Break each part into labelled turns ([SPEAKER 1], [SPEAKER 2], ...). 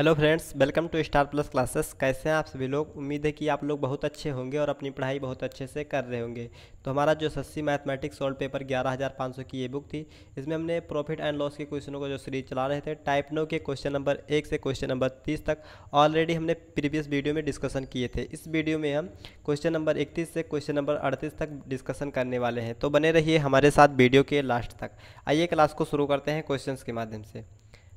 [SPEAKER 1] hello friends welcome to star plus classes कैसे हैं आप सभी लोग उम्मीद है कि आप लोग बहुत अच्छे होंगे और अपनी पढ़ाई बहुत अच्छे से कर रहे होंगे तो हमारा जो सस्ती मैथमेटिक्स सोल्ड पेपर 11500 की ये बुक थी इसमें हमने प्रॉफिट एंड लॉस के क्वेश्चनों को जो सीरीज चला रहे थे टाइप नो के क्वेश्चन नंबर एक से क्वेश्चन नंबर तीस तक ऑलरेडी हमने प्रीवियस वीडियो में डिस्कशन किए थे इस वीडियो में हम क्वेश्चन नंबर इकतीस से क्वेश्चन नंबर अड़तीस तक डिस्कशन करने वाले हैं तो बने रहिए हमारे साथ वीडियो के लास्ट तक आइए क्लास को शुरू करते हैं क्वेश्चन के माध्यम से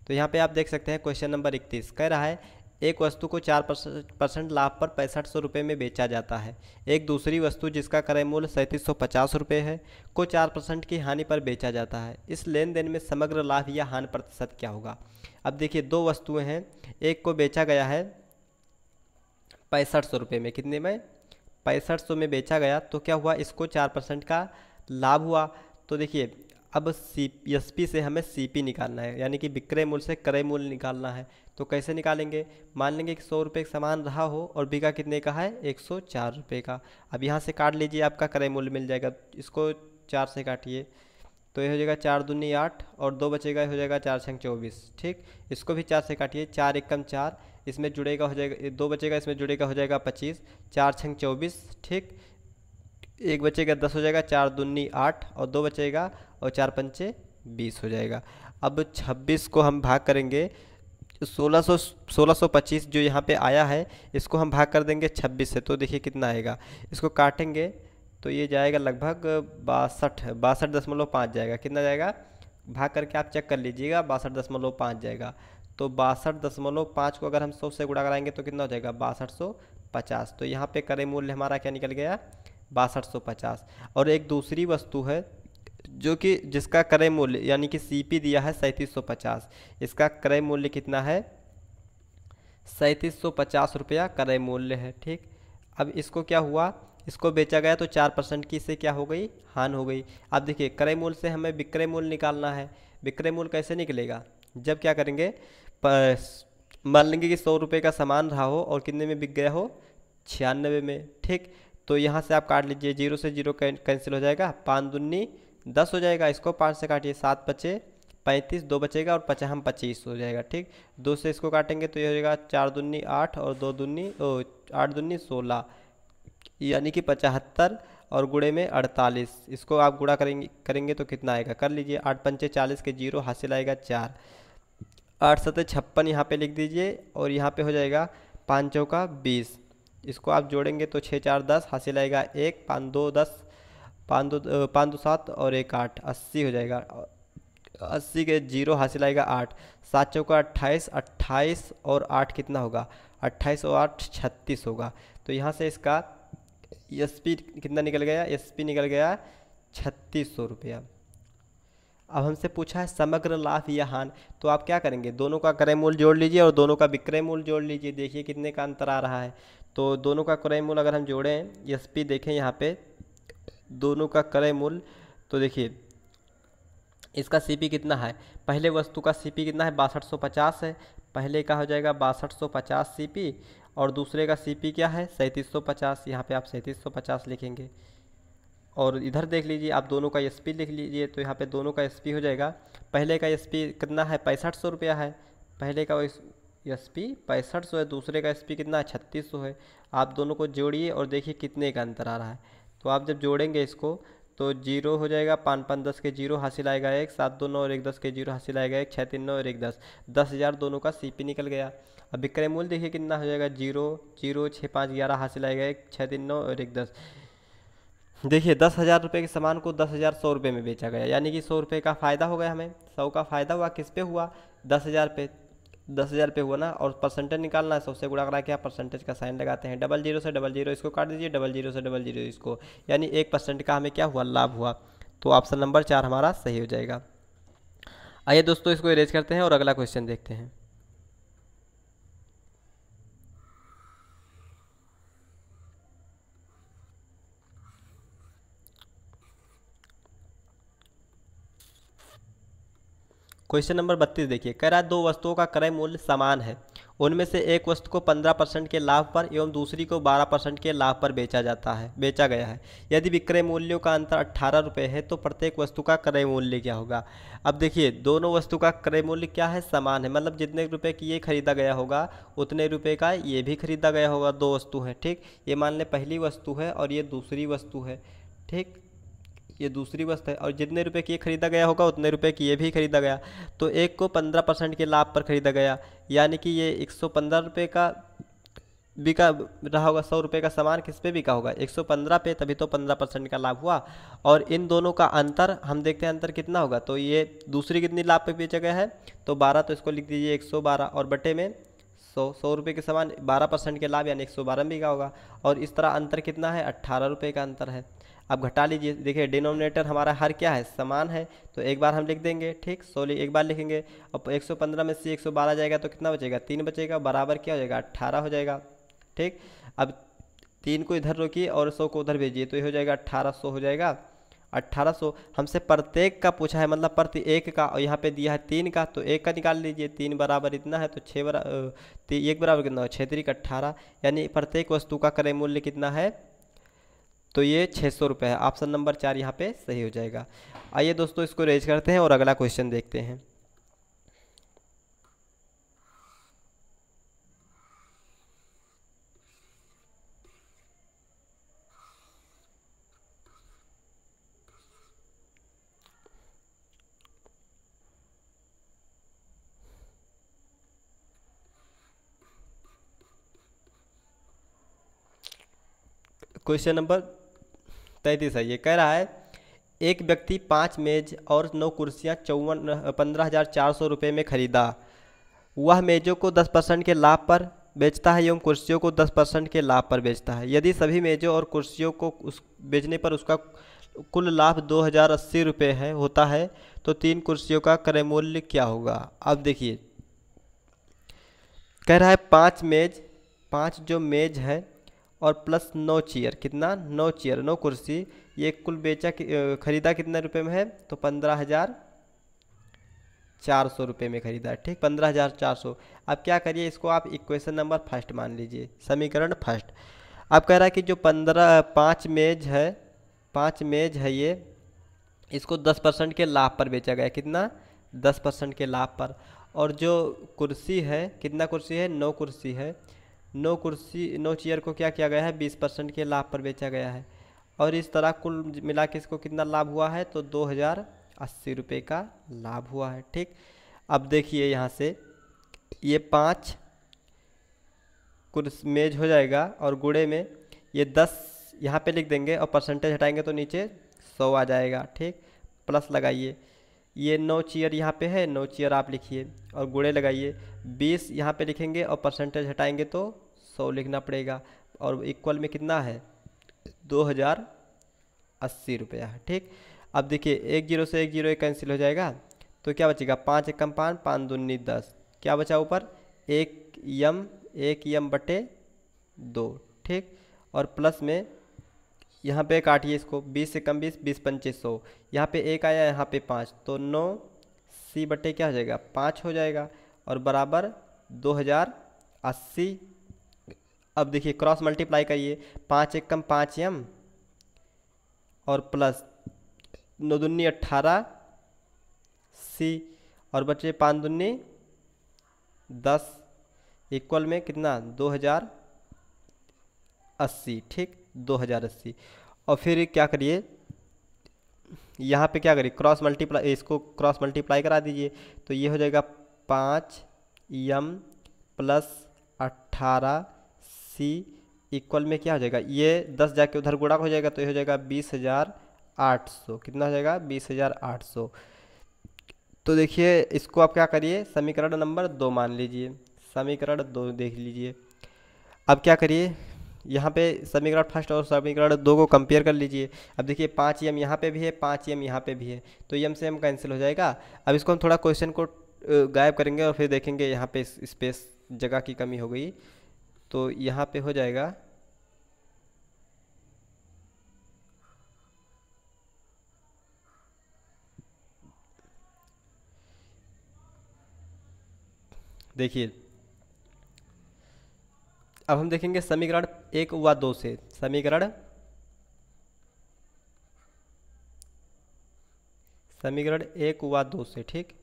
[SPEAKER 1] तो यहाँ पे आप देख सकते हैं क्वेश्चन नंबर इकतीस कह रहा है एक वस्तु को चार परसेंट लाभ पर पैंसठ सौ रुपये में बेचा जाता है एक दूसरी वस्तु जिसका क्रय मूल्य सैंतीस सौ पचास रुपये है को चार परसेंट की हानि पर बेचा जाता है इस लेन देन में समग्र लाभ या हानि प्रतिशत क्या होगा अब देखिए दो वस्तुएं हैं एक को बेचा गया है पैंसठ सौ रुपये में कितने में पैंसठ सौ में बेचा गया तो क्या हुआ इसको चार परसेंट का लाभ हुआ तो देखिए अब सी एस पी से हमें सी पी निकालना है यानी कि विक्रय मूल्य से क्रय मूल्य निकालना है तो कैसे निकालेंगे मान लेंगे कि सौ रुपये का सामान रहा हो और बिका कितने का है एक सौ चार रुपये का अब यहाँ से काट लीजिए आपका क्रय मूल्य मिल जाएगा इसको चार से काटिए तो ये हो जाएगा चार दूनी आठ और दो बचेगा हो जाएगा चार छंग चौबीस ठीक इसको भी चार से काटिए चार एक कम चार इसमें जुड़ेगा हो जाएगा दो बचेगा इसमें जुड़ेगा हो जाएगा पच्चीस चार छंग चौबीस ठीक एक बचेगा दस हो जाएगा चार दूनी आठ और दो बचेगा और चार पंचे बीस हो जाएगा अब छब्बीस को हम भाग करेंगे सोलह सौ सोलह सौ पच्चीस जो यहाँ पे आया है इसको हम भाग कर देंगे छब्बीस से तो देखिए कितना आएगा इसको काटेंगे तो ये जाएगा लगभग बासठ बासठ दशमलव पाँच जाएगा कितना जाएगा भाग करके आप चेक कर लीजिएगा बासठ दशमलव पाँच जाएगा तो बासठ दशमलव पाँच को अगर हम सौ से गुड़ा कराएंगे तो कितना हो जाएगा बासठ सौ पचास तो यहाँ पे करे मूल्य हमारा क्या निकल गया बासठ सौ पचास और एक दूसरी वस्तु है जो कि जिसका क्रय मूल्य यानी कि सीपी दिया है सैंतीस सौ पचास इसका क्रय मूल्य कितना है सैंतीस सौ पचास रुपया क्रय मूल्य है ठीक अब इसको क्या हुआ इसको बेचा गया तो चार परसेंट की इससे क्या हो गई हान हो गई अब देखिए क्रय मूल्य से हमें विक्रय मूल्य निकालना है विक्रय मूल्य कैसे निकलेगा जब क्या करेंगे मान लेंगे कि सौ रुपये का सामान रहा हो और कितने में बिक गया हो छियानवे में ठीक तो यहाँ से आप काट लीजिए जीरो से जीरो कैंसिल हो जाएगा पाँच दुन्नी दस हो जाएगा इसको पाँच से काटिए सात बचे पैंतीस दो बचेगा और पचहम पच्चीस हो जाएगा ठीक दो से इसको काटेंगे तो ये हो जाएगा चार दुन्नी आठ और दो ओ आठ दुन्नी सोलह यानी कि पचहत्तर और गुड़े में अड़तालीस इसको आप गुड़ा करेंगे करेंगे तो कितना आएगा कर लीजिए आठ पंचे चालीस के जीरो हासिल आएगा चार आठ सतह छप्पन यहाँ पर लिख दीजिए और यहाँ पर हो जाएगा पाँच चौका बीस इसको आप जोड़ेंगे तो छः चार दस हासिल आएगा एक पाँच दो दस पाँच दो पाँच दो सात और एक आठ अस्सी हो जाएगा अस्सी के जीरो हासिल आएगा आठ सात चौका अट्ठाईस अट्ठाईस और आठ कितना होगा अट्ठाईस और आठ छत्तीस होगा तो यहाँ से इसका एस पी कितना निकल गया एस पी निकल गया छत्तीस सौ रुपया अब हमसे पूछा है समग्र लाभ या हान तो आप क्या करेंगे दोनों का क्रय मूल्य जोड़ लीजिए और दोनों का विक्रय मूल्य जोड़ लीजिए देखिए कितने का अंतर आ रहा है तो दोनों का क्रय मूल अगर हम जोड़ें एस पी देखें यहाँ पे दोनों का क्रय मूल तो देखिए इसका सीपी कितना है पहले वस्तु का सीपी कितना है बासठ सौ पचास है पहले का हो जाएगा बासठ सौ पचास सीपी और दूसरे का सीपी क्या है सैंतीस सौ पचास यहाँ पर आप सैंतीस सौ पचास लिखेंगे और इधर देख लीजिए आप दोनों का एस पी लिख लीजिए तो यहाँ पर दोनों का एस पी हो जाएगा पहले का एस पी कितना है पैंसठ सौ रुपया है पहले का एस पी पैंसठ सौ है दूसरे का एस पी कितना है छत्तीस सौ है आप दोनों को जोड़िए और देखिए कितने का अंतर आ रहा है तो आप जब जोड़ेंगे इसको तो जीरो हो जाएगा पाँच पाँच दस के जीरो हासिल आएगा एक सात दो नौ और एक दस के जीरो हासिल आएगा एक छः तीन नौ और एक दस दस हज़ार दोनों का सीपी निकल गया अब विक्रय मूल्य देखिए कितना हो जाएगा जीरो जीरो छः पाँच ग्यारह हासिल आएगा एक छः तीन नौ और एक दस देखिए दस हज़ार रुपये के सामान को दस हज़ार सौ रुपये में बेचा गया यानी कि सौ रुपये का फ़ायदा हो गया हमें सौ का फ़ायदा हुआ किस पे हुआ दस हज़ार पे दस हज़ार पे हुआ ना और परसेंटेज निकालना है सबसे गुड़ा करा के आप परसेंटेज का साइन लगाते हैं डबल जीरो से डबल जीरो इसको काट दीजिए डबल जीरो से डबल जीरो इसको यानी एक परसेंट का हमें क्या हुआ लाभ हुआ तो ऑप्शन नंबर चार हमारा सही हो जाएगा आइए दोस्तों इसको इरेज करते हैं और अगला क्वेश्चन देखते हैं क्वेश्चन नंबर बत्तीस देखिए कह रहा है दो वस्तुओं का क्रय मूल्य समान है उनमें से एक वस्तु को पंद्रह परसेंट के लाभ पर एवं दूसरी को बारह परसेंट के लाभ पर बेचा जाता है बेचा गया है यदि विक्रय मूल्यों का अंतर अट्ठारह रुपये है तो प्रत्येक वस्तु का क्रय मूल्य क्या होगा अब देखिए दोनों वस्तु का क्रय मूल्य क्या है समान है मतलब जितने रुपये की ये खरीदा गया होगा उतने रुपये का ये भी खरीदा गया होगा दो वस्तु हैं ठीक ये मान लें पहली वस्तु है और ये दूसरी वस्तु है ठीक ये दूसरी वस्तु है और जितने रुपए की ये खरीदा गया होगा उतने रुपए की ये भी खरीदा गया तो एक को पंद्रह परसेंट के लाभ पर खरीदा गया यानी कि ये एक सौ पंद्रह रुपये का बिका रहा होगा सौ रुपये का सामान किस पे बिका होगा 115 पे तभी तो 15 परसेंट का लाभ हुआ और इन दोनों का अंतर हम देखते हैं अंतर कितना होगा तो ये दूसरी कितनी लाभ पे बेचा गया है तो 12 तो इसको लिख दीजिए 112 और बटे में सौ सौ रुपये के सामान 12 परसेंट के लाभ यानी 112 में बिका होगा और इस तरह अंतर कितना है अट्ठारह रुपये का अंतर है अब घटा लीजिए देखिए डिनोमिनेटर हमारा हर क्या है समान है तो एक बार हम लिख देंगे ठीक सोलह एक बार लिखेंगे अब 115 में से 112 जाएगा तो कितना बचेगा तीन बचेगा बराबर क्या हो जाएगा अट्ठारह हो जाएगा ठीक अब तीन को इधर रोकिए और सौ को उधर भेजिए तो ये हो जाएगा अट्ठारह हो जाएगा 1800 हमसे प्रत्येक का पूछा है मतलब प्रति एक का और यहाँ पे दिया है तीन का तो एक का निकाल लीजिए तीन बराबर इतना है तो छः बरा एक बराबर कितना छः तरीक अट्ठारह यानी प्रत्येक वस्तु का क्रय मूल्य कितना है तो ये छः सौ रुपये है ऑप्शन नंबर चार यहाँ पे सही हो जाएगा आइए दोस्तों इसको रेज करते हैं और अगला क्वेश्चन देखते हैं क्वेश्चन नंबर तैंतीस है ये कह रहा है एक व्यक्ति पाँच मेज और नौ कुर्सियाँ चौवन पंद्रह हज़ार चार सौ रुपये में खरीदा वह मेज़ों को दस परसेंट के लाभ पर बेचता है एवं कुर्सियों को दस परसेंट के लाभ पर बेचता है यदि सभी मेज़ों और कुर्सियों को उस बेचने पर उसका कुल लाभ दो हज़ार अस्सी रुपये है होता है तो तीन कुर्सियों का क्रय मूल्य क्या होगा अब देखिए कह रहा है पाँच मेज पाँच जो मेज है और प्लस नौ चेयर कितना नौ चेयर नौ कुर्सी ये कुल बेचा ख़रीदा कितने रुपए में है तो पंद्रह हज़ार चार सौ रुपये में ख़रीदा ठीक पंद्रह हज़ार चार सौ अब क्या करिए इसको आप इक्वेशन नंबर फर्स्ट मान लीजिए समीकरण फर्स्ट अब कह रहा है कि जो पंद्रह पाँच मेज है पाँच मेज है ये इसको दस परसेंट के लाभ पर बेचा गया कितना दस परसेंट के लाभ पर और जो कुर्सी है कितना कुर्सी है नौ कुर्सी है नौ कुर्सी नौ चेयर को क्या किया गया है बीस परसेंट के लाभ पर बेचा गया है और इस तरह कुल मिला के इसको कितना लाभ हुआ है तो दो हज़ार अस्सी रुपये का लाभ हुआ है ठीक अब देखिए यहाँ से ये पाँच कुर्स मेज हो जाएगा और गुड़े में ये दस यहाँ पे लिख देंगे और परसेंटेज हटाएंगे तो नीचे सौ आ जाएगा ठीक प्लस लगाइए ये नौ चेयर यहाँ पे है नौ चेयर आप लिखिए और गुड़े लगाइए बीस यहाँ पे लिखेंगे और परसेंटेज हटाएंगे तो सौ लिखना पड़ेगा और इक्वल में कितना है दो हज़ार अस्सी रुपया है ठीक अब देखिए एक जीरो से एक जीरो एक कैंसिल हो जाएगा तो क्या बचेगा पाँच एकम पाँच पाँच दूनी दस क्या बचा ऊपर एक यम एक यम बटे दो ठीक और प्लस में यहाँ पे काटिए इसको बीस से कम बीस बीस पंचे सौ यहाँ पे एक आया यहाँ पे पाँच तो नौ सी बटे क्या हो जाएगा पाँच हो जाएगा और बराबर दो हज़ार अस्सी अब देखिए क्रॉस मल्टीप्लाई करिए पाँच एक कम पाँच एम और प्लस नौ दुन्नी अट्ठारह सी और बचे पाँच दुन्नी दस इक्वल में कितना दो हज़ार अस्सी ठीक दो हज़ार अस्सी और फिर क्या करिए यहाँ पे क्या करिए क्रॉस मल्टीप्लाई इसको क्रॉस मल्टीप्लाई करा दीजिए तो ये हो जाएगा पाँच एम प्लस अट्ठारह सी इक्वल में क्या हो जाएगा ये दस जाके उधर गुणा हो जाएगा तो ये हो जाएगा बीस हज़ार आठ सौ कितना हो जाएगा बीस हज़ार आठ सौ तो देखिए इसको आप क्या करिए समीकरण नंबर दो मान लीजिए समीकरण दो देख लीजिए अब क्या करिए यहाँ पे समीकरण फर्स्ट और समीकरण दो को कंपेयर कर लीजिए अब देखिए पाँच एम यहाँ पे भी है पाँच एम यहाँ पे भी है तो एम से एम कैंसिल हो जाएगा अब इसको हम थोड़ा क्वेश्चन को गायब करेंगे और फिर देखेंगे यहाँ पे स्पेस जगह की कमी हो गई तो यहाँ पे हो जाएगा देखिए अब हम देखेंगे समीकरण एक व दो से समीकरण समीकरण एक व दो से ठीक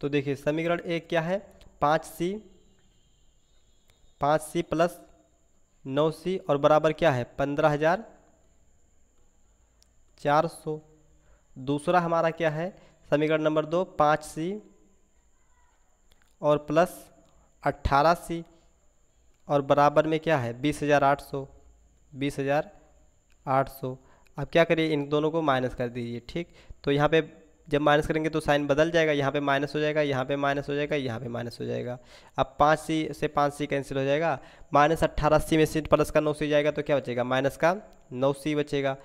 [SPEAKER 1] तो देखिए समीकरण एक क्या है पाँच सी पाँच सी प्लस नौ सी और बराबर क्या है पंद्रह हज़ार चार सौ दूसरा हमारा क्या है समीकरण नंबर दो पाँच सी और प्लस अट्ठारह सी और बराबर में क्या है बीस हज़ार आठ सौ बीस हज़ार आठ सौ अब क्या करिए इन दोनों को माइनस कर दीजिए ठीक तो यहाँ पे जब माइनस करेंगे तो साइन बदल जाएगा यहाँ पे माइनस हो जाएगा यहाँ पे माइनस हो जाएगा यहाँ पे माइनस हो जाएगा अब पाँच सी से पाँच सी कैंसिल हो जाएगा माइनस अट्ठारह सी में सी प्लस का नौ सी जाएगा तो क्या बचेगा माइनस का नौ सी बचेगा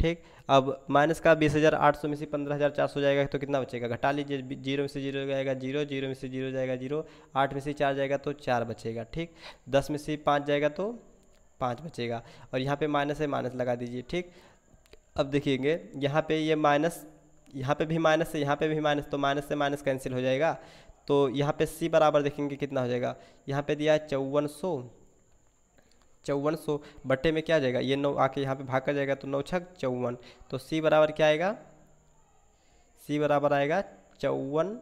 [SPEAKER 1] ठीक अब माइनस का बीस हज़ार आठ सौ में से पंद्रह हज़ार चार सौ जाएगा तो कितना बचेगा घटा लीजिए जीरो में से जीरो जाएगा जीरो जीरो में से जीरो जाएगा जीरो आठ में से चार जाएगा तो चार बचेगा ठीक दस में से पाँच जाएगा तो पाँच बचेगा और यहाँ पर माइनस है माइनस लगा दीजिए ठीक अब देखिएगे यहाँ पे ये माइनस यहाँ पे भी माइनस है यहाँ पे भी माइनस तो माइनस से माइनस कैंसिल हो जाएगा तो यहाँ पे सी बराबर देखेंगे कितना हो जाएगा यहाँ पे दिया है चौवन सौ चौवन सौ बट्टे में क्या जाएगा ये नौ आके यहाँ पे भाग कर जाएगा तो नौ छक चौवन तो सी बराबर क्या आएगा सी बराबर आएगा चौवन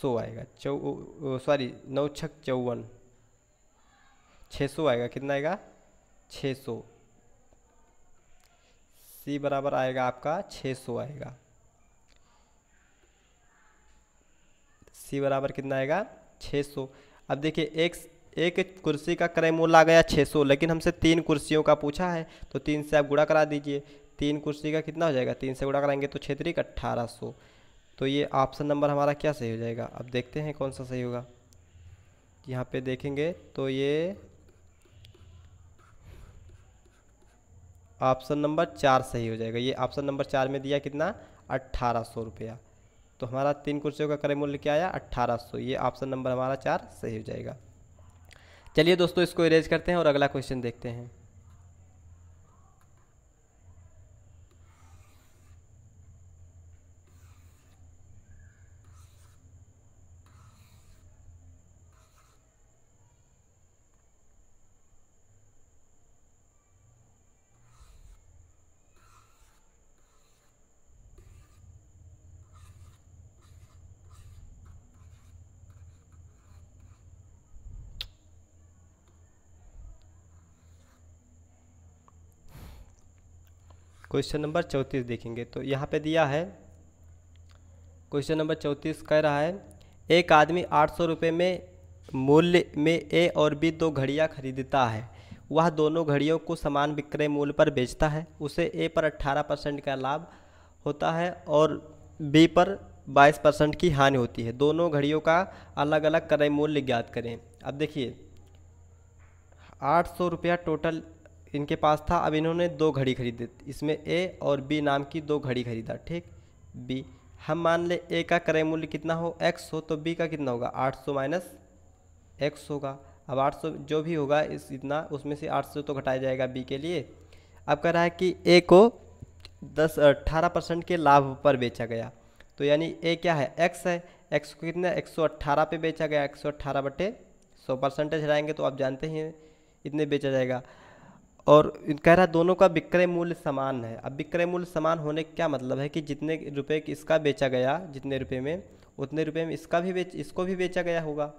[SPEAKER 1] सौ आएगा चौ सॉरी नौ छक चौवन छः सौ आएगा कितना आएगा छः सौ सी बराबर आएगा आपका 600 आएगा सी बराबर कितना आएगा 600 अब देखिए एक एक कुर्सी का क्रय मूल्य आ गया 600 लेकिन हमसे तीन कुर्सियों का पूछा है तो तीन से आप गुड़ा करा दीजिए तीन कुर्सी का कितना हो जाएगा तीन से गुड़ा कराएंगे तो क्षेत्रीय अट्ठारह सौ तो ये ऑप्शन नंबर हमारा क्या सही हो जाएगा अब देखते हैं कौन सा सही होगा यहाँ पे देखेंगे तो ये ऑप्शन नंबर चार सही हो जाएगा ये ऑप्शन नंबर चार में दिया कितना अट्ठारह सौ रुपया तो हमारा तीन कुर्सियों का क्रय मूल्य क्या आया अट्ठारह सौ ये ऑप्शन नंबर हमारा चार सही हो जाएगा चलिए दोस्तों इसको इरेज करते हैं और अगला क्वेश्चन देखते हैं क्वेश्चन नंबर चौंतीस देखेंगे तो यहाँ पे दिया है क्वेश्चन नंबर चौंतीस कह रहा है एक आदमी आठ सौ रुपये में मूल्य में ए और बी दो घड़ियाँ खरीदता है वह दोनों घड़ियों को समान विक्रय मूल्य पर बेचता है उसे ए पर अट्ठारह परसेंट का लाभ होता है और बी पर 22 परसेंट की हानि होती है दोनों घड़ियों का अलग अलग क्रय मूल्य ज्ञात करें अब देखिए आठ सौ रुपया टोटल इनके पास था अब इन्होंने दो घड़ी खरीदे इसमें ए और बी नाम की दो घड़ी खरीदा ठीक बी हम मान ले ए का क्रय मूल्य कितना हो एक्स हो तो बी का कितना होगा आठ सौ माइनस एक्स होगा अब आठ सौ जो भी होगा इस इतना उसमें से आठ सौ तो घटाया जाएगा बी के लिए अब कह रहा है कि ए को दस अट्ठारह परसेंट के लाभ पर बेचा गया तो यानी ए क्या है एक्स है एक्स को कितना एक सौ अट्ठारह पे बेचा गया एक सौ अट्ठारह बटे सौ परसेंटेज हटाएंगे तो आप जानते ही हैं इतने बेचा जाएगा और कह रहा है दोनों का विक्रय मूल्य समान है अब विक्रय मूल्य समान होने का क्या मतलब है कि जितने रुपए इसका बेचा गया जितने रुपए में उतने रुपए में इसका भी बेच इसको भी बेचा गया होगा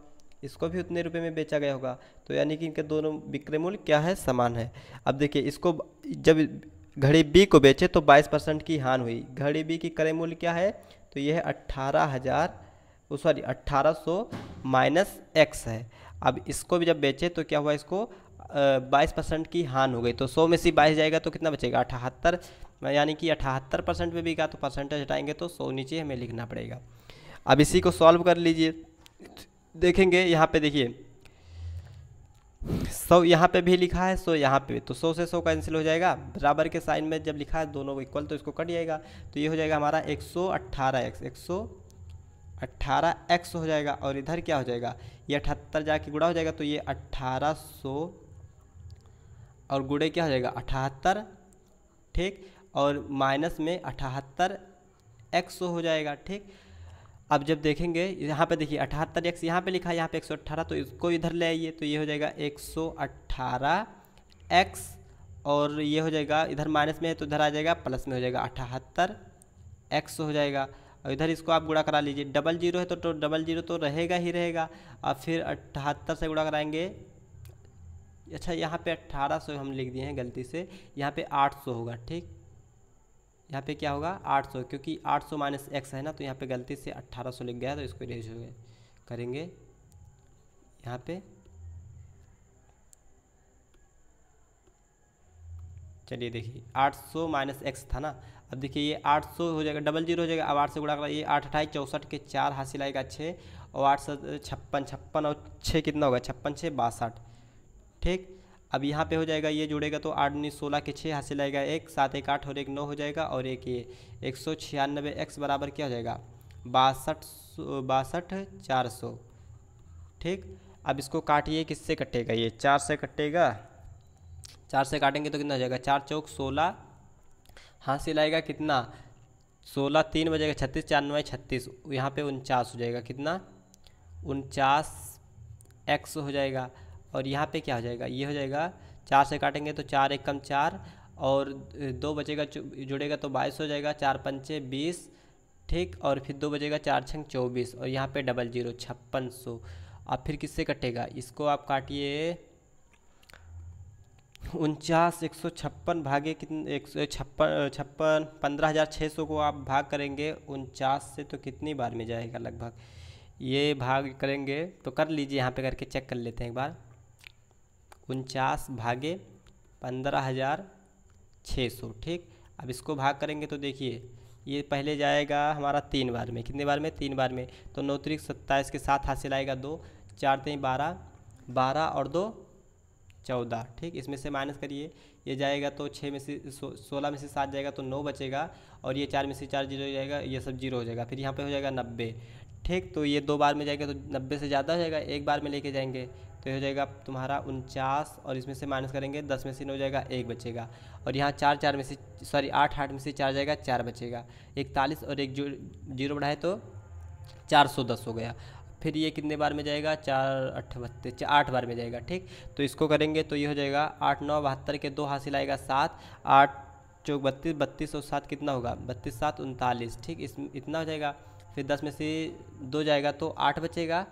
[SPEAKER 1] इसको भी उतने रुपए में बेचा गया होगा तो यानी कि इनके दोनों विक्रय मूल्य क्या है समान है अब देखिए इसको जब घड़ी बी को बेचे तो बाईस परसेंट की हान हुई घड़ी बी की क्रय मूल्य क्या है तो यह है अट्ठारह हज़ार सॉरी अट्ठारह सौ माइनस एक्स है अब इसको भी जब बेचे तो क्या हुआ इसको बाईस परसेंट की हान हो गई तो सौ में से बाईस जाएगा तो कितना बचेगा अठहत्तर यानी कि अठहत्तर परसेंट में बिका तो परसेंटेज हटाएंगे तो सौ नीचे हमें लिखना पड़ेगा अब इसी को सॉल्व कर लीजिए देखेंगे यहाँ पे देखिए सौ यहाँ पे भी लिखा है सौ यहाँ पे तो सौ से सौ कैंसिल हो जाएगा बराबर के साइन में जब लिखा है दोनों इक्वल तो इसको कट जाएगा तो ये हो जाएगा हमारा एक सौ अट्ठारह एक्स एक सौ अट्ठारह एक्स हो जाएगा और इधर क्या हो जाएगा ये अठहत्तर जाके गुड़ा हो जाएगा तो ये अट्ठारह सौ और गुड़े क्या हो जाएगा अठहत्तर ठीक और माइनस में अठहत्तर एक्स हो जाएगा ठीक अब जब देखेंगे यहाँ पे देखिए अठहत्तर एक्स यहाँ पर लिखा है यहाँ पे अट्ठारह तो इसको इधर ले आइए तो ये हो जाएगा अट्ठारह एक्स और ये हो जाएगा इधर माइनस में है तो इधर आ जाएगा प्लस में हो जाएगा अठहत्तर एक्स हो जाएगा और इधर इसको आप गुड़ा करा लीजिए डबल जीरो है तो, तो डबल जीरो तो रहेगा ही रहेगा और फिर अठहत्तर से गुड़ा कराएंगे अच्छा यहाँ पे 1800 हम लिख दिए हैं गलती से यहाँ पे 800 होगा ठीक यहाँ पे क्या होगा 800 क्योंकि 800 सौ माइनस एक्स है ना तो यहाँ पे गलती से 1800 लिख गया तो इसको रेज हो गया करेंगे यहाँ पे चलिए देखिए 800 सौ माइनस एक्स था ना अब देखिए ये 800 हो जाएगा डबल जीरो हो जाएगा अब आठ से गुड़ा कर ये आठ अठाई चौंसठ के चार हासिल आएगा छः और आठ सौ छप्पन छप्पन और छः कितना होगा छप्पन छः बासठ ठीक अब यहाँ पे हो जाएगा ये जुड़ेगा तो आठ उन्नीस सोलह के छः हासिल आएगा एक सात एक आठ और एक नौ हो जाएगा और एक ये एक सौ छियानबे एक्स बराबर क्या हो जाएगा बासठ बासठ चार सौ ठीक अब इसको काटिए किससे कटेगा ये चार से कटेगा चार से काटेंगे तो कितना हो जाएगा चार चौक सोलह हासिल आएगा कितना सोलह तीन बजेगा छत्तीस चार छत्तीस यहाँ पे उनचास हो जाएगा कितना उनचास एक्स हो जाएगा और यहाँ पे क्या हो जाएगा ये हो जाएगा चार से काटेंगे तो चार एक कम चार और दो बचेगा जुड़ेगा तो बाईस हो जाएगा चार पंचे बीस ठीक और फिर दो बजेगा चार छंग चौबीस और यहाँ पे डबल जीरो छप्पन सौ अब फिर किससे कटेगा इसको आप काटिए उनचास एक सौ छप्पन भागे कितने एक सौ छप्पन छप्पन पंद्रह हज़ार छः सौ को आप भाग करेंगे उनचास से तो कितनी बार में जाएगा लगभग ये भाग करेंगे तो कर लीजिए यहाँ पे करके चेक कर लेते हैं एक बार उनचास भागे पंद्रह हज़ार छः सौ ठीक अब इसको भाग करेंगे तो देखिए ये पहले जाएगा हमारा तीन बार में कितने बार में तीन बार में तो नौ तरीक सत्ताईस के साथ हासिल आएगा दो चार तीन बारह बारह और दो चौदह ठीक इसमें से माइनस करिए ये जाएगा तो छः में से सोलह में से सात जाएगा तो नौ बचेगा और ये चार में से चार जीरो हो जाएगा ये सब जीरो हो जाएगा फिर यहाँ पे हो जाएगा नब्बे ठीक तो ये दो बार में जाएगा तो नब्बे से ज़्यादा हो जाएगा एक बार में लेके जाएंगे तो ये हो जाएगा तुम्हारा उनचास और इसमें से माइनस करेंगे दस में से नौ जाएगा एक बचेगा और यहाँ चार चार में से सॉरी आठ आठ में से चार जाएगा चार बचेगा इकतालीस और एक जीरो बढ़ाए तो चार सौ दस हो गया फिर ये कितने बार में जाएगा चार अठ बत्तीस आठ बार में जाएगा ठीक तो इसको करेंगे तो ये हो जाएगा आठ नौ बहत्तर के दो हासिल आएगा सात आठ चौक बत्तीस बत्तीस और सात कितना होगा बत्तीस सात उनतालीस ठीक इस इतना हो जाएगा फिर दस में से दो जाएगा तो आठ बचेगा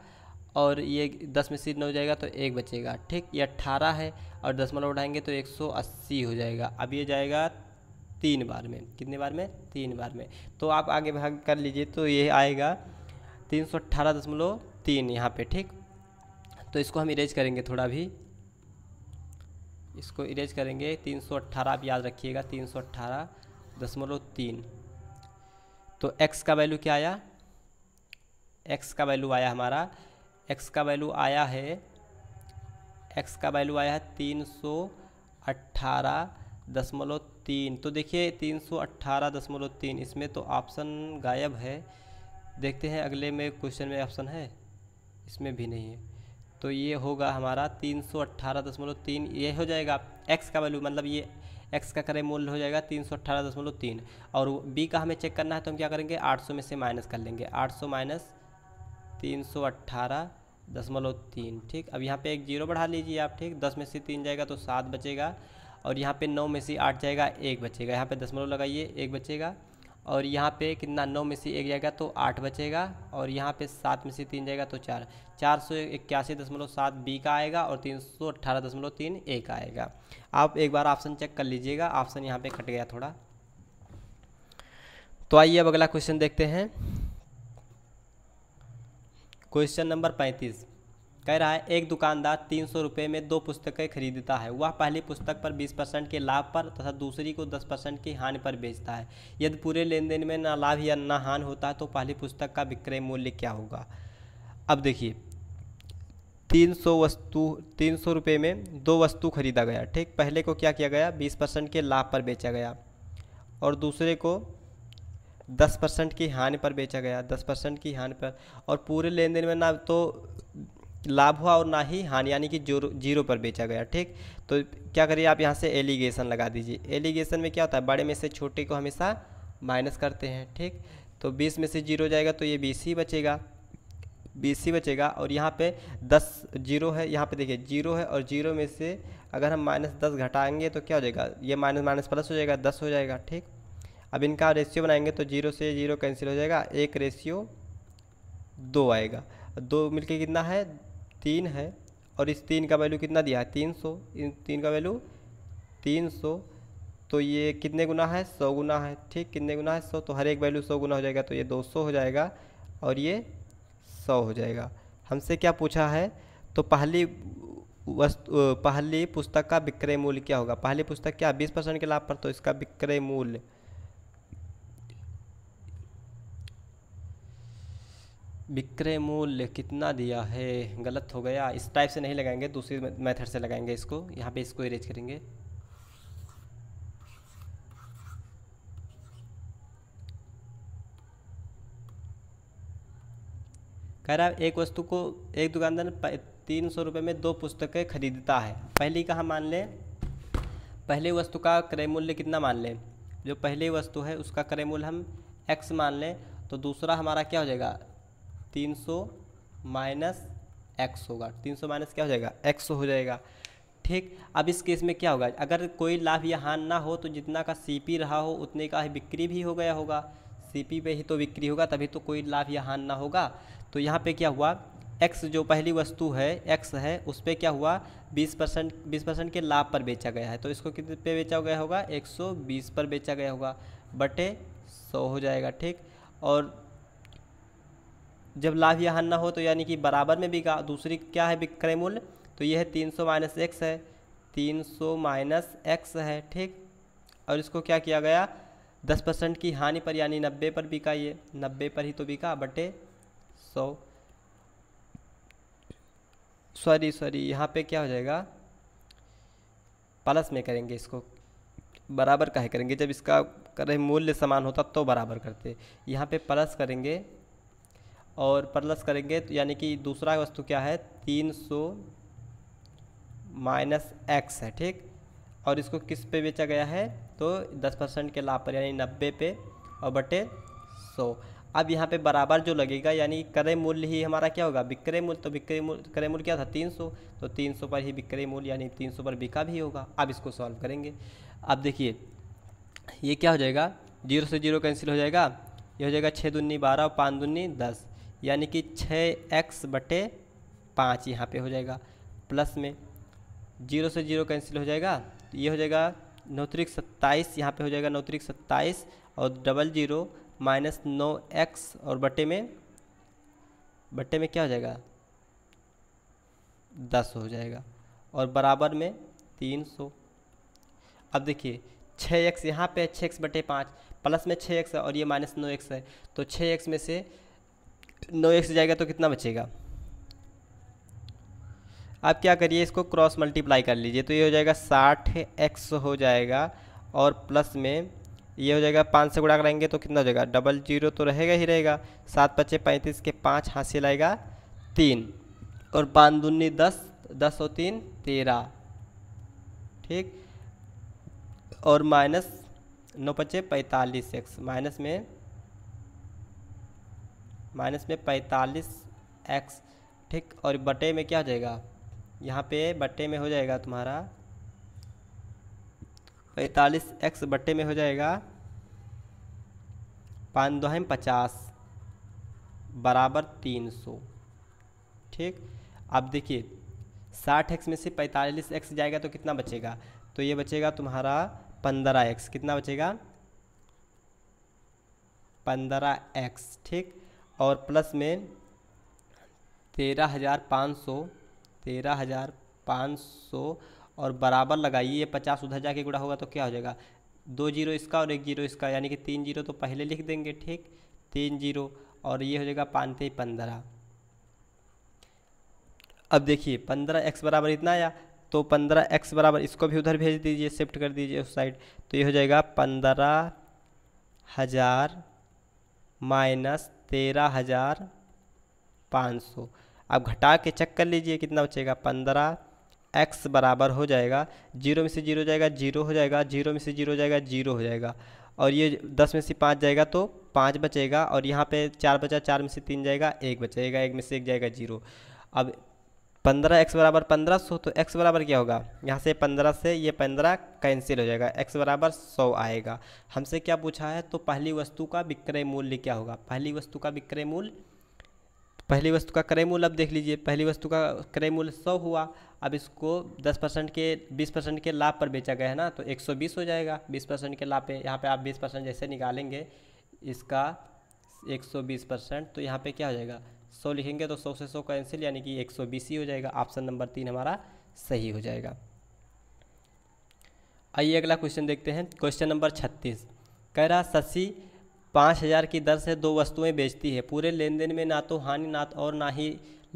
[SPEAKER 1] और ये दस में से नौ हो जाएगा तो एक बचेगा ठीक ये अट्ठारह है और दसमलव मतलब उठाएंगे तो एक सौ अस्सी हो जाएगा अब ये जाएगा तीन बार में कितने बार में तीन बार में तो आप आगे भाग कर लीजिए तो ये आएगा तीन सौ अट्ठारह दशमलव तीन यहाँ पर ठीक तो इसको हम इरेज करेंगे थोड़ा भी इसको इरेज करेंगे तीन सौ अट्ठारह आप याद रखिएगा तीन सौ अट्ठारह दशमलव तीन तो एक्स का वैल्यू क्या आया एक्स का वैल्यू आया हमारा एक्स का वैल्यू आया है एक्स का वैल्यू आया है तीन सौ अट्ठारह दशमलव तीन तो देखिए तीन सौ अट्ठारह दशमलव तीन इसमें तो ऑप्शन गायब है देखते हैं अगले में क्वेश्चन में ऑप्शन है इसमें भी नहीं है तो ये होगा हमारा तीन सौ अट्ठारह दशमलव तीन ये हो जाएगा एक्स का वैल्यू मतलब ये एक्स का करें मूल्य हो जाएगा तीन सौ अट्ठारह दशमलव तीन और बी का हमें चेक करना है तो हम क्या करेंगे आठ सौ में से माइनस कर लेंगे आठ सौ माइनस तीन सौ अट्ठारह दशमलव तीन ठीक अब यहाँ पे एक जीरो बढ़ा लीजिए आप ठीक दस में से तीन जाएगा तो सात बचेगा और यहाँ पे नौ में से आठ जाएगा एक बचेगा यहाँ पे दशमलव लगाइए एक बचेगा और यहाँ पे कितना नौ में से एक जाएगा तो आठ बचेगा और यहाँ पे सात में से तीन जाएगा तो चार चार सौ इक्यासी दशमलव सात बी का आएगा और तीन सौ अट्ठारह दशमलव तीन ए का आएगा आप एक बार ऑप्शन चेक कर लीजिएगा ऑप्शन यहाँ पे कट गया थोड़ा तो आइए अब अगला क्वेश्चन देखते हैं क्वेश्चन नंबर पैंतीस कह रहा है एक दुकानदार तीन सौ रुपये में दो पुस्तकें खरीदता है वह पहली पुस्तक पर बीस परसेंट के लाभ पर तथा दूसरी को दस परसेंट की हानि पर बेचता है यदि पूरे लेन देन में ना लाभ या ना हानि होता है तो पहली पुस्तक का विक्रय मूल्य क्या होगा अब देखिए तीन सौ वस्तु तीन सौ रुपये में दो वस्तु खरीदा गया ठीक पहले को क्या किया गया बीस परसेंट के लाभ पर बेचा गया और दूसरे को दस परसेंट की हानि पर बेचा गया दस परसेंट की हानि पर और पूरे लेन देन में ना तो लाभ हुआ और ना ही हानि यानी कि जीरो जीरो पर बेचा गया ठीक तो क्या करिए आप यहाँ से एलिगेशन लगा दीजिए एलिगेशन में क्या होता है बड़े में से छोटे को हमेशा माइनस करते हैं ठीक तो बीस में से जीरो जाएगा तो ये बीस ही बचेगा बीस ही बचेगा और यहाँ पे दस जीरो है यहाँ पे देखिए जीरो है और जीरो में से अगर हम माइनस दस घटाएंगे तो क्या हो जाएगा ये माइनस माइनस प्लस हो जाएगा दस हो जाएगा ठीक अब इनका रेशियो बनाएंगे तो जीरो से जीरो कैंसिल हो जाएगा एक रेशियो दो आएगा दो मिलके कितना है तीन है और इस तीन का वैल्यू कितना दिया है तीन सौ इन तीन का वैल्यू तीन सौ तो ये कितने गुना है सौ गुना है ठीक कितने गुना है सौ तो हर एक वैल्यू सौ गुना हो जाएगा तो ये दो सौ हो जाएगा और ये सौ हो जाएगा हमसे क्या पूछा है तो पहली वस्तु पहली पुस्तक का विक्रय मूल्य क्या होगा पहली पुस्तक क्या बीस परसेंट के लाभ पर तो इसका विक्रय मूल्य विक्रय मूल्य कितना दिया है गलत हो गया इस टाइप से नहीं लगाएंगे दूसरी मेथड से लगाएंगे इसको यहाँ पे इसको इरेज करेंगे कह रहा है एक वस्तु को एक दुकानदार तीन सौ रुपये में दो पुस्तकें खरीदता है पहली कहाँ मान लें पहली वस्तु का क्रय मूल्य कितना मान लें जो पहली वस्तु है उसका क्रय मूल्य हम एक्स मान लें तो दूसरा हमारा क्या हो जाएगा तीन सौ माइनस एक्स होगा तीन सौ माइनस क्या हो जाएगा एक्स हो जाएगा ठीक अब इस केस में क्या होगा अगर कोई लाभ या हान ना हो तो जितना का सीपी रहा हो उतने का ही बिक्री भी हो गया होगा सीपी पे ही तो बिक्री होगा तभी तो कोई लाभ या हान ना होगा तो यहाँ पे क्या हुआ एक्स जो पहली वस्तु है एक्स है उस पर क्या हुआ बीस परसेंट बीस परसेंट के लाभ पर बेचा गया है तो इसको कितने पे बेचा गया होगा एक सौ बीस पर बेचा गया होगा बटे सौ हो जाएगा ठीक और जब लाभ यहाँ ना हो तो यानी कि बराबर में बिका दूसरी क्या है विक्रय मूल्य तो यह है तीन सौ माइनस एक्स है तीन सौ माइनस एक्स है ठीक और इसको क्या किया गया दस परसेंट की हानि पर यानी नब्बे पर बिका ये नब्बे पर ही तो बिका बटे सौ सॉरी सॉरी यहाँ पे क्या हो जाएगा प्लस में करेंगे इसको बराबर काहे करेंगे जब इसका कर मूल्य समान होता तो बराबर करते यहाँ पे प्लस करेंगे और प्लस करेंगे तो यानी कि दूसरा वस्तु क्या है तीन सौ माइनस एक्स है ठीक और इसको किस पे बेचा गया है तो दस परसेंट के लाभ पर यानी नब्बे पे और बटे सौ अब यहाँ पे बराबर जो लगेगा यानी क्रय मूल्य ही हमारा क्या होगा विक्रय मूल्य तो विक्रय मूल्य क्रय मूल्य क्या था 300 तो 300 पर ही विक्रय मूल्य यानी तीन पर बिका भी होगा अब इसको सॉल्व करेंगे अब देखिए ये क्या हो जाएगा जीरो से जीरो कैंसिल हो जाएगा ये हो जाएगा छः दुन्नी बारह और पाँच दुन्नी दस यानी कि छः एक्स बटे पाँच यहाँ पे हो जाएगा प्लस में जीरो से जीरो कैंसिल हो जाएगा तो ये हो जाएगा नौतरिक सत्ताईस यहाँ पे हो जाएगा नौतरिक सत्ताईस और डबल जीरो माइनस नौ एक्स और बटे में बटे में क्या हो जाएगा दस हो जाएगा और बराबर में तीन सौ अब देखिए छः एक्स यहाँ पर छः एक्स बटे पाँच प्लस में छः एक्स है और ये माइनस नौ एक्स है तो छः एक्स में से नौ एक्स जाएगा तो कितना बचेगा आप क्या करिए इसको क्रॉस मल्टीप्लाई कर लीजिए तो ये हो जाएगा साठ एक्स हो जाएगा और प्लस में ये हो जाएगा पाँच से गुणा कराएंगे तो कितना हो जाएगा डबल जीरो तो रहेगा ही रहेगा सात पच्चे पैंतीस के पाँच हासिल आएगा तीन और पाँच दूनी दस दस और तीन तेरह ठीक और माइनस नौ पच्चे पैंतालीस एक्स माइनस में माइनस में पैंतालीस एक्स ठीक और बटे में क्या हो जाएगा यहाँ पे बटे में हो जाएगा तुम्हारा पैंतालीस एक्स बटे में हो जाएगा पाँच दोहम पचास बराबर तीन सौ ठीक अब देखिए साठ एक्स में से पैंतालीस एक्स जाएगा तो कितना बचेगा तो ये बचेगा तुम्हारा पंद्रह एक्स कितना बचेगा पंद्रह एक्स ठीक और प्लस में तेरह हज़ार पाँच सौ तेरह हज़ार पाँच सौ और बराबर लगाइए ये पचास उधर जाके गुड़ा होगा तो क्या हो जाएगा दो जीरो इसका और एक जीरो इसका यानी कि तीन जीरो तो पहले लिख देंगे ठीक तीन जीरो और ये हो जाएगा पाँच पंद्रह अब देखिए पंद्रह एक्स बराबर इतना आया तो पंद्रह एक्स बराबर इसको भी उधर भेज दीजिए शिफ्ट कर दीजिए उस साइड तो ये हो जाएगा पंद्रह हज़ार माइनस तेरह हज़ार पाँच सौ अब घटा के चेक कर लीजिए कितना बचेगा पंद्रह एक्स बराबर हो जाएगा जीरो में से जीरो जाएगा जीरो हो जाएगा जीरो में से जीरो जाएगा जीरो हो जाएगा और ये दस में से पाँच जाएगा तो पाँच बचेगा और यहाँ पे चार बचा चार में से तीन जाएगा एक बचेगा एक में से एक जाएगा जीरो अब पंद्रह एक्स बराबर पंद्रह सौ तो एक्स बराबर क्या होगा यहाँ से पंद्रह से ये पंद्रह कैंसिल हो जाएगा एक्स बराबर सौ आएगा हमसे क्या पूछा है तो पहली वस्तु का विक्रय मूल्य क्या होगा पहली वस्तु का विक्रय मूल्य पहली वस्तु का क्रय मूल्य अब देख लीजिए पहली वस्तु का क्रय मूल्य सौ हुआ अब इसको दस परसेंट के बीस परसेंट के लाभ पर बेचा गया है ना तो एक सौ बीस हो जाएगा बीस परसेंट के लाभ पे यहाँ पे आप बीस परसेंट जैसे निकालेंगे इसका एक सौ बीस परसेंट तो यहाँ पे क्या हो जाएगा सौ लिखेंगे तो सौ से सौ कैंसिल यानी कि एक सौ बीस ही हो जाएगा ऑप्शन नंबर तीन हमारा सही हो जाएगा आइए अगला क्वेश्चन देखते हैं क्वेश्चन नंबर छत्तीस कह रहा शशि पाँच हज़ार की दर से दो वस्तुएं बेचती है पूरे लेन देन में ना तो हानि ना और ना ही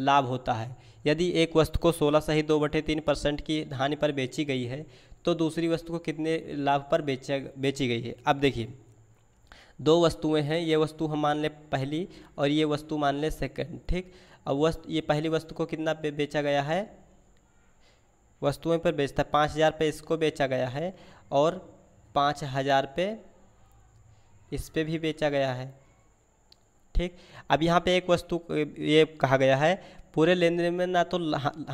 [SPEAKER 1] लाभ होता है यदि एक वस्तु को सोलह से ही दो बटे तीन परसेंट की हानि पर बेची गई है तो दूसरी वस्तु को कितने लाभ पर बेचा बेची गई है अब देखिए दो वस्तुएं हैं ये वस्तु हम मान लें पहली और ये वस्तु मान लें सेकंड ठीक अब वस्तु ये पहली वस्तु को कितना पे बेचा गया है वस्तुएं पर बेचता है पाँच हज़ार पे इसको बेचा गया है और पाँच हज़ार पे इस पर भी बेचा गया है ठीक अब यहाँ पे एक वस्तु ये कहा गया है पूरे लेन देन में ना तो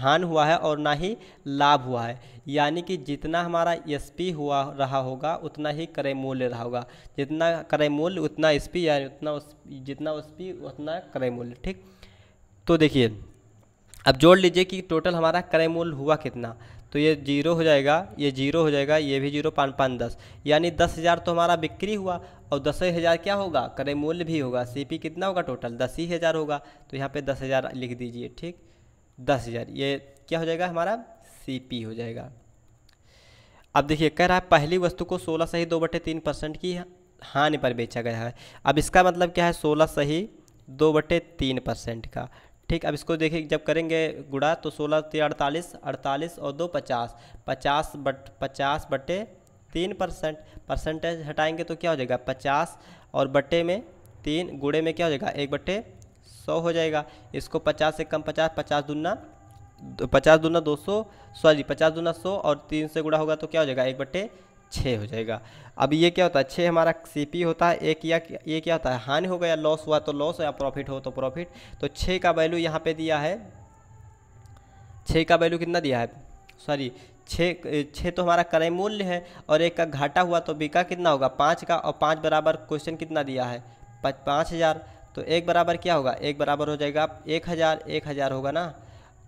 [SPEAKER 1] हान हुआ है और ना ही लाभ हुआ है यानी कि जितना हमारा एस पी हुआ रहा होगा उतना ही क्रय मूल्य रहा होगा जितना क्रय मूल्य उतना एस पी यानी उतना उस जितना एस पी उतना क्रय मूल्य ठीक तो देखिए अब जोड़ लीजिए कि टोटल हमारा क्रय मूल्य हुआ कितना तो ये जीरो हो जाएगा ये जीरो हो जाएगा ये भी जीरो पाँच पाँच दस यानी दस हज़ार तो हमारा बिक्री हुआ और दस हज़ार क्या होगा करें मूल्य भी होगा सीपी कितना होगा टोटल दस ही हज़ार होगा तो यहाँ पे दस हज़ार लिख दीजिए ठीक दस हज़ार ये क्या हो जाएगा हमारा सीपी हो जाएगा अब देखिए कह रहा है पहली वस्तु को सोलह सही दो बटे तीन परसेंट की हानि पर बेचा गया है अब इसका मतलब क्या है सोलह सही दो बटे तीन परसेंट का ठीक अब इसको देखिए जब करेंगे गुड़ा तो सोलह तीन अड़तालीस अड़तालीस और दो पचास पचास बट पचास बटे तीन परसेंट परसेंटेज हटाएंगे तो क्या हो जाएगा पचास और बटे में तीन गुड़े में क्या हो जाएगा एक बटे सौ हो जाएगा इसको पचास से कम पचास पचास दूना पचास दूना दो सौ सॉरी पचास दूना सौ और तीन से गुड़ा होगा तो क्या हो जाएगा एक बट्टे छः हो जाएगा अब ये क्या होता है छः हमारा सी होता है एक या ये क्या होता है हानि हो गया लॉस हुआ तो लॉस या प्रॉफिट हो तो प्रॉफिट तो छः का वैल्यू यहाँ पर दिया है छः का वैल्यू कितना दिया है सॉरी छः छः तो हमारा क्रय मूल्य है और एक का घाटा हुआ तो बिका कितना होगा पाँच का और पाँच बराबर क्वेश्चन कितना दिया है पाँच हज़ार तो एक बराबर क्या होगा एक बराबर हो जाएगा एक हज़ार एक हज़ार होगा ना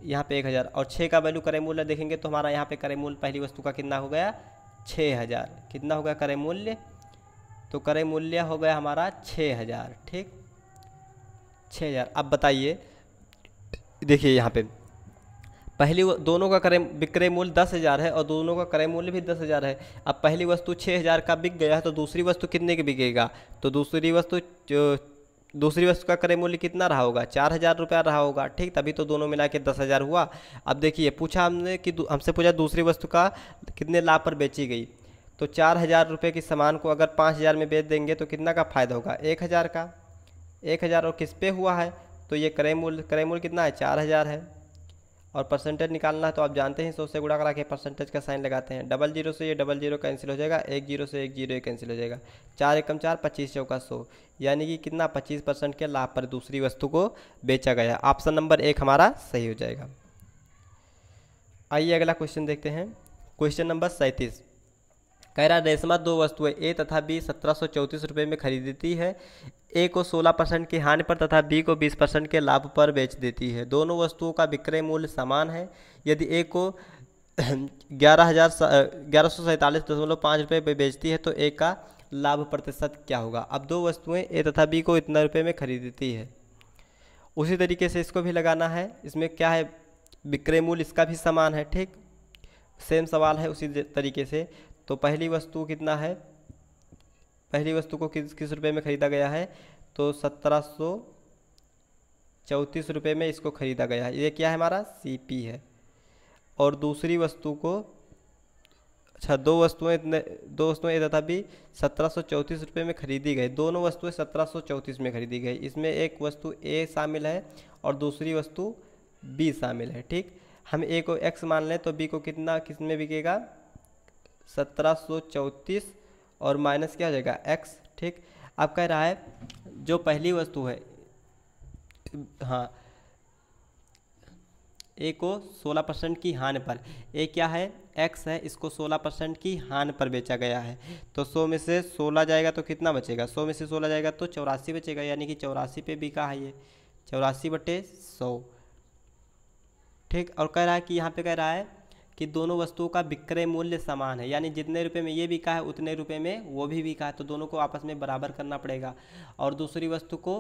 [SPEAKER 1] यहाँ पे एक हज़ार और छः का वैल्यू क्रय मूल्य देखेंगे तो हमारा यहाँ पे क्रय मूल्य पहली वस्तु का कितना हो गया छः हज़ार कितना होगा क्रय मूल्य तो क्रय मूल्य हो गया हमारा छः हज़ार ठीक छः हज़ार अब बताइए देखिए यहाँ पे पहली दोनों का क्रय विक्रय मूल्य दस हज़ार है और दोनों का क्रय मूल्य भी दस हज़ार है अब पहली वस्तु छः हज़ार का बिक गया है तो दूसरी वस्तु कितने की बिकेगा तो दूसरी वस्तु दूसरी वस्तु का क्रय मूल्य कितना रहा होगा चार हज़ार रुपया रहा होगा ठीक तभी तो दोनों मिला के दस हज़ार हुआ अब देखिए पूछा हमने कि हमसे पूछा दूसरी वस्तु का कितने लाभ पर बेची गई तो चार हज़ार रुपये के सामान को अगर पाँच हज़ार में बेच देंगे तो कितना का फ़ायदा होगा एक हज़ार का एक हज़ार और किस पे हुआ है तो ये क्रय मूल्य क्रय मूल्य कितना है चार हज़ार है और परसेंटेज निकालना है तो आप जानते हैं सौ से गुड़ा करा के परसेंटेज का साइन लगाते हैं डबल जीरो से ये डबल जीरो कैंसिल हो जाएगा एक जीरो से एक जीरो कैंसिल हो जाएगा चार एकम चार पच्चीस चौका सौ यानी कि कितना पच्चीस परसेंट के लाभ पर दूसरी वस्तु को बेचा गया ऑप्शन नंबर एक हमारा सही हो जाएगा आइए अगला क्वेश्चन देखते हैं क्वेश्चन नंबर सैंतीस कह रहा रेशमा दो वस्तुएं ए तथा बी सत्रह सौ चौंतीस रुपये में खरीदती है ए को 16 परसेंट की हानि पर तथा बी को 20 परसेंट के लाभ पर बेच देती है दोनों वस्तुओं का विक्रय मूल्य समान है यदि ए को ग्यारह हज़ार ग्यारह सौ सैंतालीस दशमलव पाँच रुपये में बेचती है तो ए का लाभ प्रतिशत क्या होगा अब दो वस्तुएं ए तथा बी को इतना रुपये में खरीदती है उसी तरीके से इसको भी लगाना है इसमें क्या है विक्रय मूल्य इसका भी समान है ठीक सेम सवाल है उसी तरीके से तो पहली वस्तु कितना है पहली वस्तु को किस किस रुपये में ख़रीदा गया है तो सत्रह सौ चौंतीस रुपये में इसको ख़रीदा गया है ये क्या है हमारा सीपी है और दूसरी वस्तु को अच्छा दो वस्तुएं इतने दो वस्तुएं तथा भी सत्रह सौ चौंतीस रुपये में खरीदी गई दोनों वस्तुएं सत्रह सौ चौंतीस में खरीदी गई इसमें एक वस्तु ए शामिल है और दूसरी वस्तु बी शामिल है ठीक हम ए को एक्स मान लें तो बी को कितना किस में बिकेगा सत्रह और माइनस क्या हो जाएगा एक्स ठीक अब कह रहा है जो पहली वस्तु है हाँ ए को 16 परसेंट की हान पर ए क्या है एक्स है इसको 16 परसेंट की हान पर बेचा गया है तो 100 में से 16 जाएगा तो कितना बचेगा 100 में से 16 जाएगा तो चौरासी बचेगा यानी कि चौरासी पे बिका है ये चौरासी बटे सौ ठीक और कह रहा है कि यहाँ पे कह रहा है कि दोनों वस्तुओं का विक्रय मूल्य समान है यानी जितने रुपए में ये बिका है उतने रुपए में वो भी बिका है तो दोनों को आपस में बराबर करना पड़ेगा और दूसरी वस्तु को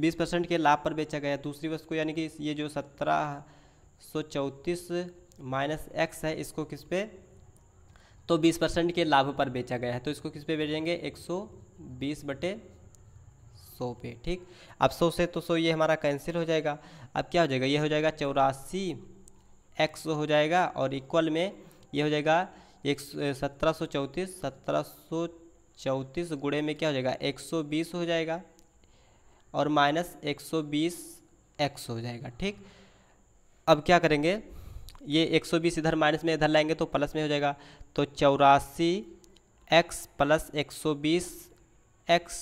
[SPEAKER 1] 20 परसेंट के लाभ पर बेचा गया दूसरी वस्तु को यानी कि ये जो सत्रह सौ चौंतीस माइनस एक्स है इसको किस पे तो 20 परसेंट के लाभ पर बेचा गया है तो इसको किस पे बेचेंगे एक सौ बीस बटे सौ पे ठीक अब सौ से तो सौ ये हमारा कैंसिल हो जाएगा अब क्या हो जाएगा ये हो जाएगा चौरासी एक्स हो जाएगा और इक्वल में ये हो जाएगा एक सत्रह सौ चौंतीस सत्रह सौ चौंतीस गुड़े में क्या हो जाएगा एक सौ बीस हो जाएगा और माइनस एक सौ बीस एक्स हो जाएगा ठीक अब क्या करेंगे ये एक सौ बीस इधर माइनस में इधर लाएंगे तो प्लस में हो जाएगा तो चौरासी एक्स प्लस एक सौ बीस एक्स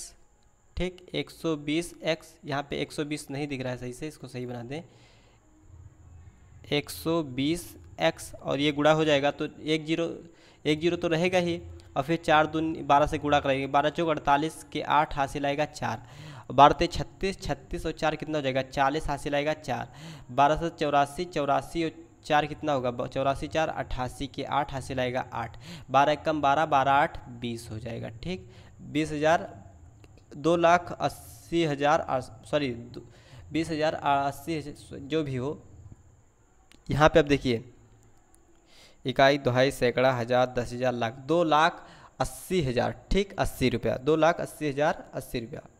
[SPEAKER 1] ठीक एक सौ बीस एक्स यहाँ पर एक सौ बीस नहीं दिख रहा है सही से इसको सही बना दें एक सौ बीस एक्स और ये गुड़ा हो जाएगा तो एक जीरो एक जीरो तो रहेगा ही और फिर चार दून बारह से गुड़ा कराएंगे बारह चौक अड़तालीस के आठ हासिल आएगा चार बारह ते छत्तीस छत्तीस और चार कितना हो जाएगा चालीस हासिल आएगा चार बारह सौ चौरासी चौरासी और चार कितना होगा चौरासी चार अट्ठासी के आठ हासिल आएगा आठ बारह एक कम बारह बारह आठ बीस हो जाएगा ठीक बीस हज़ार दो लाख अस्सी हज़ार सॉरी बीस हज़ार अस्सी जो भी हो यहाँ पे आप देखिए इकाई दोहाई सैकड़ा हज़ार दस हज़ार लाख दो लाख अस्सी हज़ार ठीक अस्सी रुपया दो लाख अस्सी हज़ार अस्सी रुपया